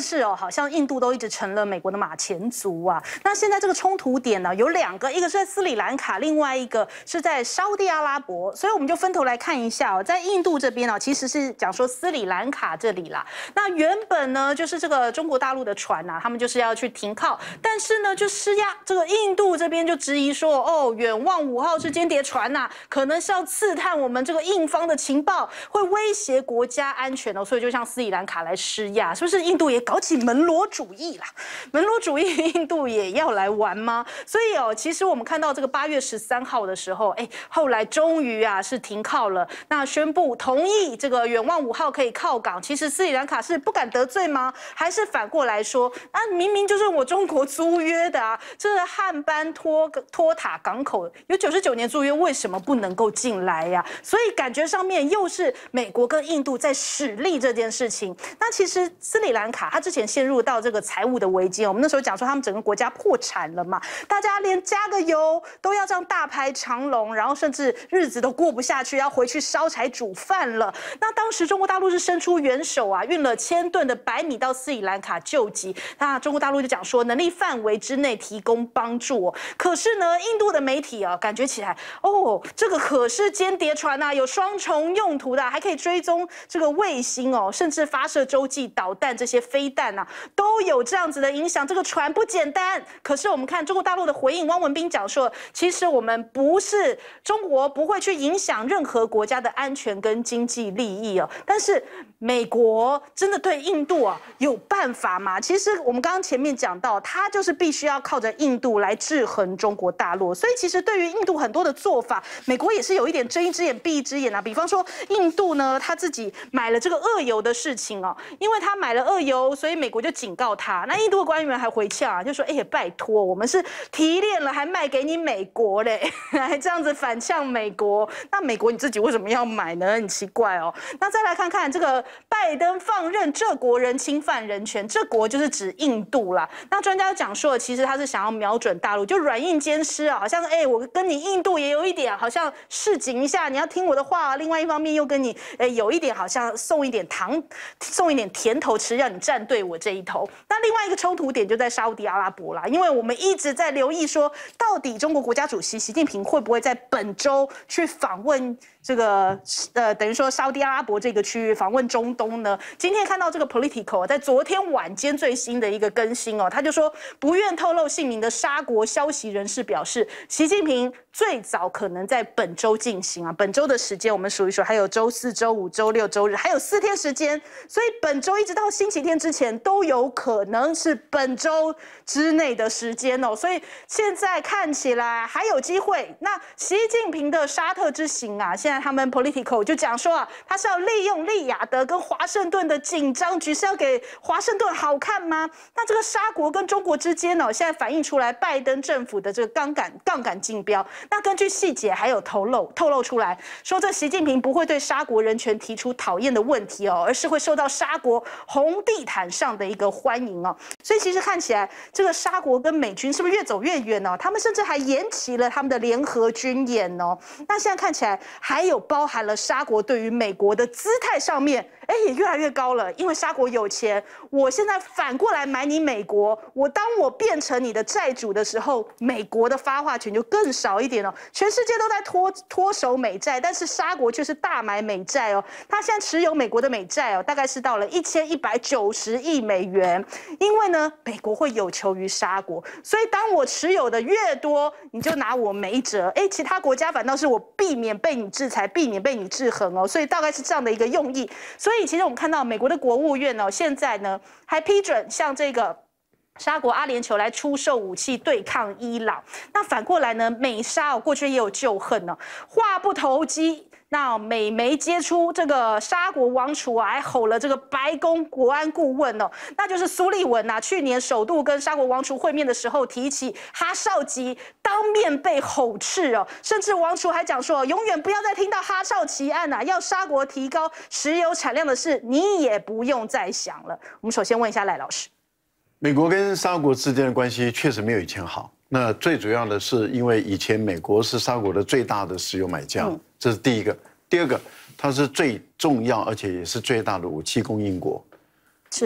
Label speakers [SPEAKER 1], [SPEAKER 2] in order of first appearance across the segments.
[SPEAKER 1] 是哦，好像印度都一直成了美国的马前卒啊。那现在这个冲突点呢，有两个，一个是在斯里兰卡，另外一个是在沙地阿拉伯。所以我们就分头来看一下哦，在印度这边哦，其实是讲说斯里兰卡这里啦。那原本呢，就是这个中国大陆的船呐，他们就是要去停靠，但是呢，就施压这个印度这边就质疑说，哦，远望五号是间谍船呐，可能是要刺探我们这个印方的情报，会威胁国家安全哦。所以就向斯里兰卡来施压，是不是印度也？搞起门罗主义啦，门罗主义印度也要来玩吗？所以哦，其实我们看到这个八月十三号的时候，哎，后来终于啊是停靠了，那宣布同意这个远望五号可以靠港。其实斯里兰卡是不敢得罪吗？还是反过来说，啊，明明就是我中国租约的啊，这汉班托托塔港口有九十九年租约，为什么不能够进来呀？所以感觉上面又是美国跟印度在使力这件事情。那其实斯里兰卡之前陷入到这个财务的危机，我们那时候讲说他们整个国家破产了嘛，大家连加个油都要这样大排长龙，然后甚至日子都过不下去，要回去烧柴煮饭了。那当时中国大陆是伸出援手啊，运了千吨的白米到斯里兰卡救急，那中国大陆就讲说能力范围之内提供帮助哦。可是呢，印度的媒体啊，感觉起来哦，这个可是间谍船呐，有双重用途的，还可以追踪这个卫星哦，甚至发射洲际导弹这些飞。黑蛋啊，都有这样子的影响。这个船不简单。可是我们看中国大陆的回应，汪文斌讲说，其实我们不是中国，不会去影响任何国家的安全跟经济利益哦。但是美国真的对印度啊有办法吗？其实我们刚刚前面讲到，他就是必须要靠着印度来制衡中国大陆。所以其实对于印度很多的做法，美国也是有一点睁一只眼闭一只眼啊。比方说印度呢，他自己买了这个恶油的事情哦，因为他买了恶油。所以美国就警告他，那印度的官员还回呛啊，就说：“哎呀，拜托，我们是提炼了还卖给你美国嘞，还这样子反呛美国。那美国你自己为什么要买呢？很奇怪哦。那再来看看这个拜登放任这国人侵犯人权，这国就是指印度啦。那专家讲说，其实他是想要瞄准大陆，就软硬兼施啊，好像哎，我跟你印度也有一点，好像示警一下，你要听我的话啊。另外一方面又跟你哎有一点，好像送一点糖，送一点甜头吃，让你站。”对我这一头，那另外一个冲突点就在沙迪阿拉伯啦，因为我们一直在留意说，到底中国国家主席习近平会不会在本周去访问？这个呃，等于说沙地阿拉伯这个区域访问中东呢？今天看到这个 political，在昨天晚间最新的一个更新哦，他就说不愿透露姓名的沙国消息人士表示，习近平最早可能在本周进行啊。本周的时间我们数一数，还有周四周五周六周日，还有四天时间，所以本周一直到星期天之前都有可能是本周之内的时间哦。所以现在看起来还有机会。那习近平的沙特之行啊，现他们 political 就讲说啊，他是要利用利雅得跟华盛顿的紧张局，势，要给华盛顿好看吗？那这个沙国跟中国之间呢，现在反映出来拜登政府的这个杠杆杠杆竞标。那根据细节还有透露透露出来，说这习近平不会对沙国人权提出讨厌的问题哦，而是会受到沙国红地毯上的一个欢迎哦。所以其实看起来这个沙国跟美军是不是越走越远呢？他们甚至还延期了他们的联合军演哦。那现在看起来还。还有包含了沙国对于美国的姿态上面，哎，也越来越高了。因为沙国有钱，我现在反过来买你美国。我当我变成你的债主的时候，美国的发话权就更少一点了。全世界都在脱脱手美债，但是沙国却是大买美债哦。他现在持有美国的美债哦，大概是到了一千一百九十亿美元。因为呢，美国会有求于沙国，所以当我持有的越多，你就拿我没辙。哎，其他国家反倒是我避免被你制。才避免被你制衡哦，所以大概是这样的一个用意。所以其实我们看到美国的国务院呢，现在呢还批准像这个沙国、阿联酋来出售武器对抗伊朗。那反过来呢，美沙哦过去也有旧恨呢。话不投机。那美媒揭出这个沙国王储啊，还吼了这个白宫国安顾问哦，那就是苏利文呐。去年首度跟沙国王储会面的时候，提起哈少吉当面被吼斥哦，甚至王储还讲说，永远不要再听到哈少奇案呐，要沙国提高石油产量的事，你也不用再想了。我们首先问一下赖老师，
[SPEAKER 2] 美国跟沙国之间的关系确实没有以前好。那最主要的是，因为以前美国是沙国的最大的石油买家，这是第一个。第二个，它是最重要而且也是最大的武器供应国。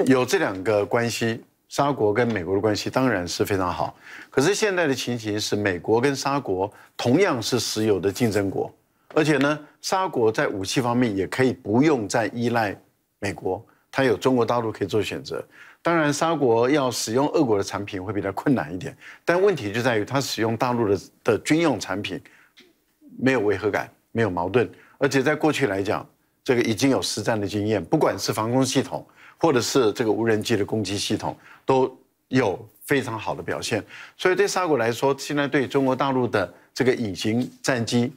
[SPEAKER 2] 有这两个关系，沙国跟美国的关系当然是非常好。可是现在的情形是，美国跟沙国同样是石油的竞争国，而且呢，沙国在武器方面也可以不用再依赖美国，它有中国大陆可以做选择。当然，沙国要使用俄国的产品会比较困难一点，但问题就在于它使用大陆的的军用产品，没有违和感，没有矛盾，而且在过去来讲，这个已经有实战的经验，不管是防空系统，或者是这个无人机的攻击系统，都有非常好的表现。所以对沙国来说，现在对中国大陆的这个隐形战机，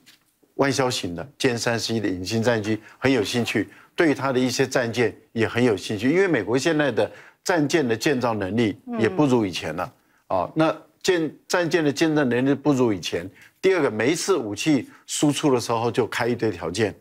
[SPEAKER 2] 外销型的歼三十一的隐形战机很有兴趣，对于的一些战舰也很有兴趣，因为美国现在的。战舰的建造能力也不如以前了啊。那建战舰的建造能力不如以前。第二个，每一次武器输出的时候就开一堆条件，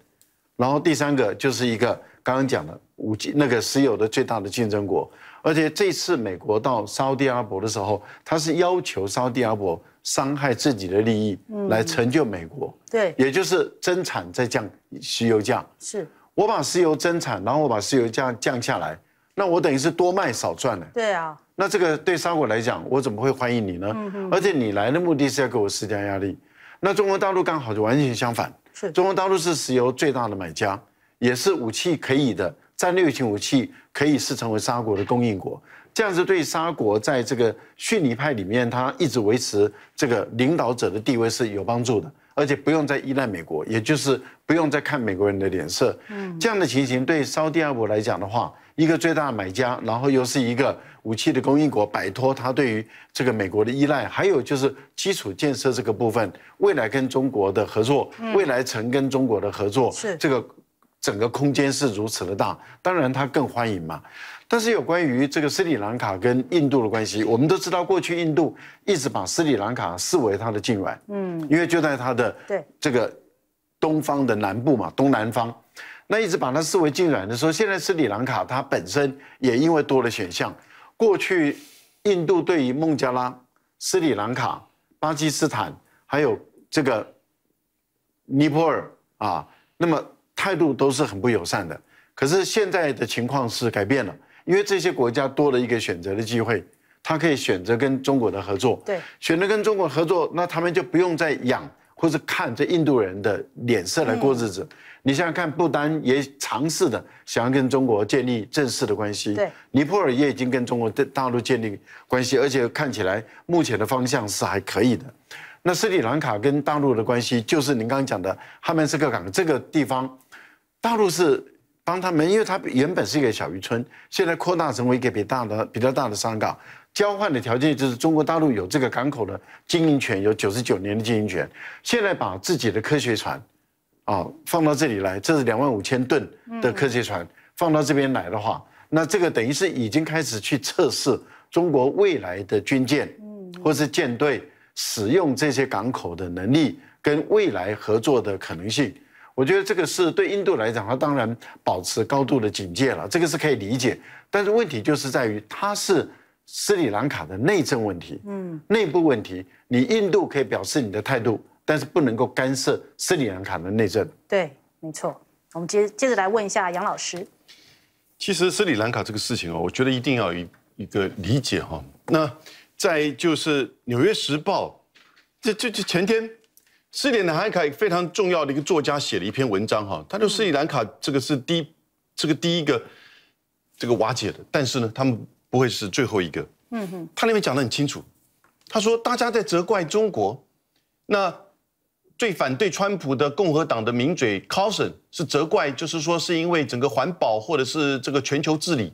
[SPEAKER 2] 然后第三个就是一个刚刚讲的武器那个石油的最大的竞争国，而且这次美国到沙地阿拉伯的时候，他是要求沙地阿拉伯伤害自己的利益来成就美国，对，也就是增产再降石油价。是，我把石油增产，然后我把石油价降下来。那我等于是多卖少赚了。对啊。那这个对沙国来讲，我怎么会欢迎你呢？嗯而且你来的目的是要给我施加压力，那中国大陆刚好就完全相反。是，中国大陆是石油最大的买家，也是武器可以的，战略型武器可以是成为沙国的供应国。这样子对沙国在这个逊尼派里面，他一直维持这个领导者的地位是有帮助的，而且不用再依赖美国，也就是。不用再看美国人的脸色，嗯，这样的情形对烧第二波来讲的话，一个最大的买家，然后又是一个武器的供应国，摆脱他对于这个美国的依赖，还有就是基础建设这个部分，未来跟中国的合作，未来曾跟中国的合作，是这个整个空间是如此的大，当然他更欢迎嘛。但是有关于这个斯里兰卡跟印度的关系，我们都知道过去印度一直把斯里兰卡视为它的近软，嗯，因为就在它的对这个。东方的南部嘛，东南方，那一直把它视为近软的时候，现在斯里兰卡它本身也因为多了选项，过去印度对于孟加拉、斯里兰卡、巴基斯坦还有这个尼泊尔啊，那么态度都是很不友善的。可是现在的情况是改变了，因为这些国家多了一个选择的机会，他可以选择跟中国的合作，对，选择跟中国合作，那他们就不用再养。或者看这印度人的脸色来过日子，你想想看，不丹也尝试的想要跟中国建立正式的关系。对，尼泊尔也已经跟中国大陆建立关系，而且看起来目前的方向是还可以的。那斯里兰卡跟大陆的关系，就是您刚刚讲的哈曼斯克港这个地方，大陆是帮他们，因为它原本是一个小渔村，现在扩大成为一个比大的、比较大的商港。交换的条件就是中国大陆有这个港口的经营权，有九十九年的经营权。现在把自己的科学船，啊，放到这里来，这是两万五千吨的科学船放到这边来的话，那这个等于是已经开始去测试中国未来的军舰，或是舰队使用这些港口的能力跟未来合作的可能性。我觉得这个是对印度来讲，它当然保持高度的警戒了，这个是可以理解。但是问题就是在于它是。斯里兰卡的内政问题，嗯，内部问题，你印度可以表示你的态度，但是不能够干涉斯里兰卡的内政。
[SPEAKER 1] 对，没错。我们接接着来问一下杨老师。
[SPEAKER 2] 其实斯里兰卡这
[SPEAKER 3] 个事情哦，我觉得一定要一一个理解哈。那再就是《纽约时报》，这这这前天，斯里兰卡非常重要的一个作家写了一篇文章哈，他说斯里兰卡这个是第一，这个第一个，这个瓦解的，但是呢，他们。不会是最后一个。嗯哼，他那边讲的很清楚。他说大家在责怪中国，那最反对川普的共和党的名嘴 c a u s o n 是责怪，就是说是因为整个环保或者是这个全球治理，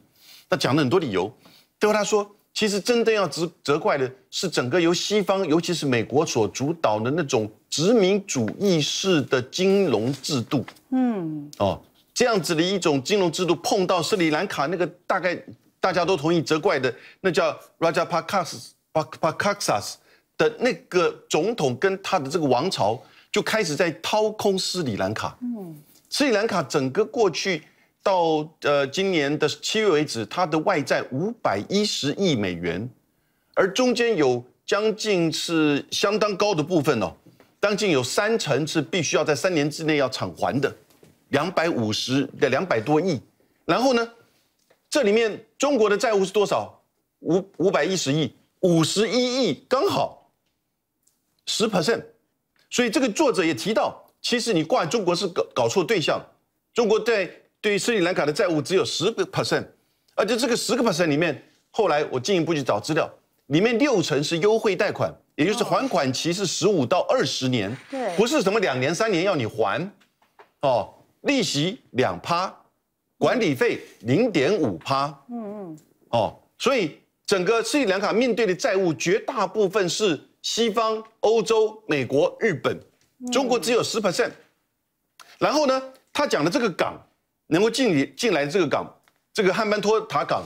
[SPEAKER 3] 他讲了很多理由。最后他说，其实真正要责责怪的是整个由西方，尤其是美国所主导的那种殖民主义式的金融制度。
[SPEAKER 4] 嗯，
[SPEAKER 3] 哦，这样子的一种金融制度碰到斯里兰卡那个大概。大家都同意责怪的，那叫 Rajapaksa a k k a a a s 的那个总统跟他的这个王朝，就开始在掏空斯里兰卡。嗯，斯里兰卡整个过去到呃今年的七月为止，它的外债五百一十亿美元，而中间有将近是相当高的部分哦，将近有三成是必须要在三年之内要偿还的，两百五十的两百多亿，然后呢？这里面中国的债务是多少？五五百一十亿，五十一亿，刚好十 percent。所以这个作者也提到，其实你挂中国是搞搞错对象。中国在对于斯里兰卡的债务只有十个 percent，而且这个十个 percent 里面，后来我进一步去找资料，里面六成是优惠贷款，也就是还款期是十五到二十年，不是什么两年三年要你还，哦，利息两趴。管理费零点五趴。嗯嗯，哦，所以整个斯里兰卡面对的债务绝大部分是西方、欧洲、美国、日本，中国只有十 percent。然后呢，他讲的这个港能够进进来的这个港，这个汉班托塔港，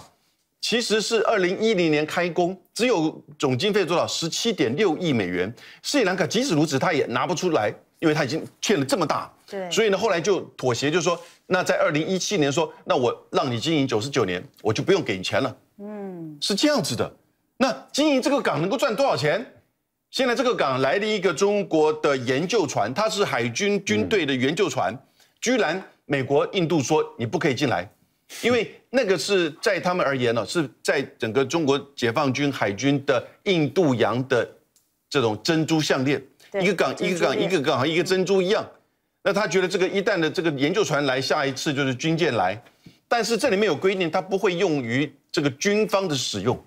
[SPEAKER 3] 其实是二零一零年开工，只有总经费多少十七点六亿美元。斯里兰卡即使如此，他也拿不出来。因为他已经欠了这么大，对，所以呢，后来就妥协，就说那在二零一七年说，那我让你经营九十九年，我就不用给你钱了，嗯，是这样子的。那经营这个港能够赚多少钱？现在这个港来了一个中国的研究船，它是海军军队的援救船，居然美国、印度说你不可以进来，因为那个是在他们而言呢，是在整个中国解放军海军的印度洋的这种珍珠项链。一个港一个港一个港和一个珍珠一样，那他觉得这个一旦的这个研究船来，下一次就是军舰来，但是这里面有规定，它不会用于这个军方的使用，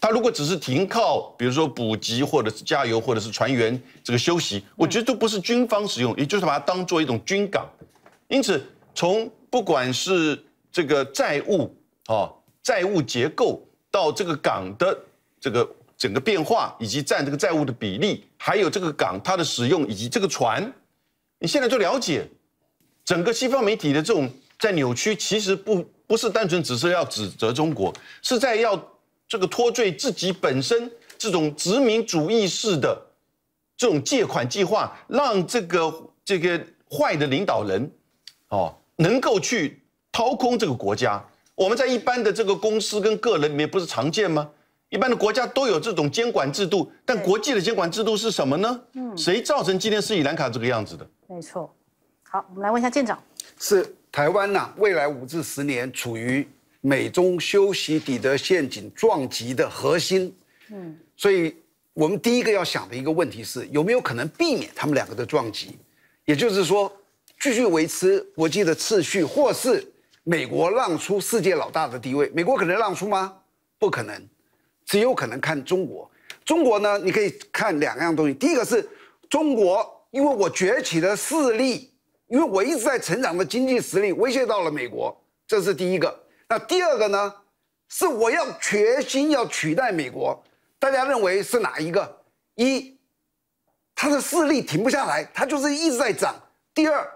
[SPEAKER 3] 它如果只是停靠，比如说补给或者是加油或者是船员这个休息，我觉得都不是军方使用，也就是把它当做一种军港。因此，从不管是这个债务啊债务结构到这个港的这个。整个变化以及占这个债务的比例，还有这个港它的使用以及这个船，你现在就了解整个西方媒体的这种在扭曲，其实不不是单纯只是要指责中国，是在要这个脱罪自己本身这种殖民主义式的这种借款计划，让这个这个坏的领导人哦能够去掏空这个国家。我们在一般的这个公司跟个人里面不是常见吗？一般的国家都有这种监管制度，但国际的监管制度是什么呢？嗯，谁造成今天斯里兰卡这个样子的？
[SPEAKER 1] 没错。好，我们来问一下舰长。
[SPEAKER 4] 是台湾呐，未来五至十年处于美中修息底德陷阱撞击的核心。嗯，所以我们第一个要想的一个问题是，有没有可能避免他们两个的撞击？也就是说，继续维持国际的秩序，或是美国让出世界老大的地位？美国可能让出吗？不可能。只有可能看中国，中国呢？你可以看两样东西。第一个是，中国因为我崛起的势力，因为我一直在成长的经济实力威胁到了美国，这是第一个。那第二个呢？是我要决心要取代美国。大家认为是哪一个？一，它的势力停不下来，它就是一直在涨。第二，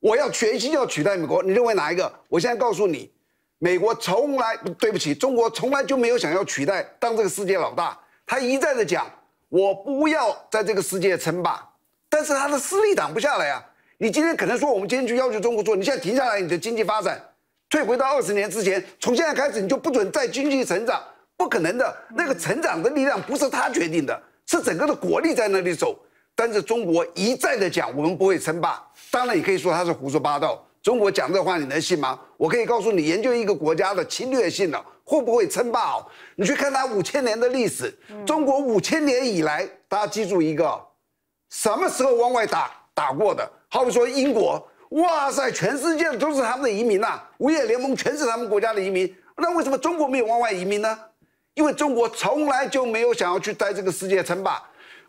[SPEAKER 4] 我要决心要取代美国，你认为哪一个？我现在告诉你。美国从来对不起中国，从来就没有想要取代当这个世界老大。他一再的讲，我不要在这个世界称霸，但是他的势力挡不下来啊。你今天可能说我们今天去要求中国做，你现在停下来，你的经济发展退回到二十年之前，从现在开始你就不准再经济成长，不可能的。那个成长的力量不是他决定的，是整个的国力在那里走。但是中国一再的讲，我们不会称霸，当然也可以说他是胡说八道。中国讲这话你能信吗？我可以告诉你，研究一个国家的侵略性呢，会不会称霸？哦，你去看他五千年的历史。中国五千年以来，大家记住一个，什么时候往外打打过的？好比说英国，哇塞，全世界都是他们的移民呐，五业联盟全是他们国家的移民。那为什么中国没有往外移民呢？因为中国从来就没有想要去在这个世界称霸。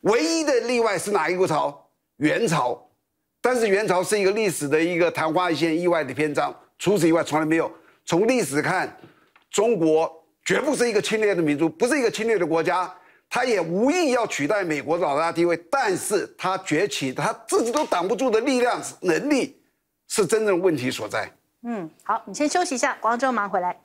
[SPEAKER 4] 唯一的例外是哪一个朝？元朝。但是元朝是一个历史的一个昙花一现、意外的篇章，除此以外从来没有。从历史看，中国绝不是一个侵略的民族，不是一个侵略的国家，它也无意要取代美国的老大地位。但是它崛起，它自己都挡不住的力量能力，是真正问题所在。
[SPEAKER 1] 嗯，好，你先休息一下，广州忙回来。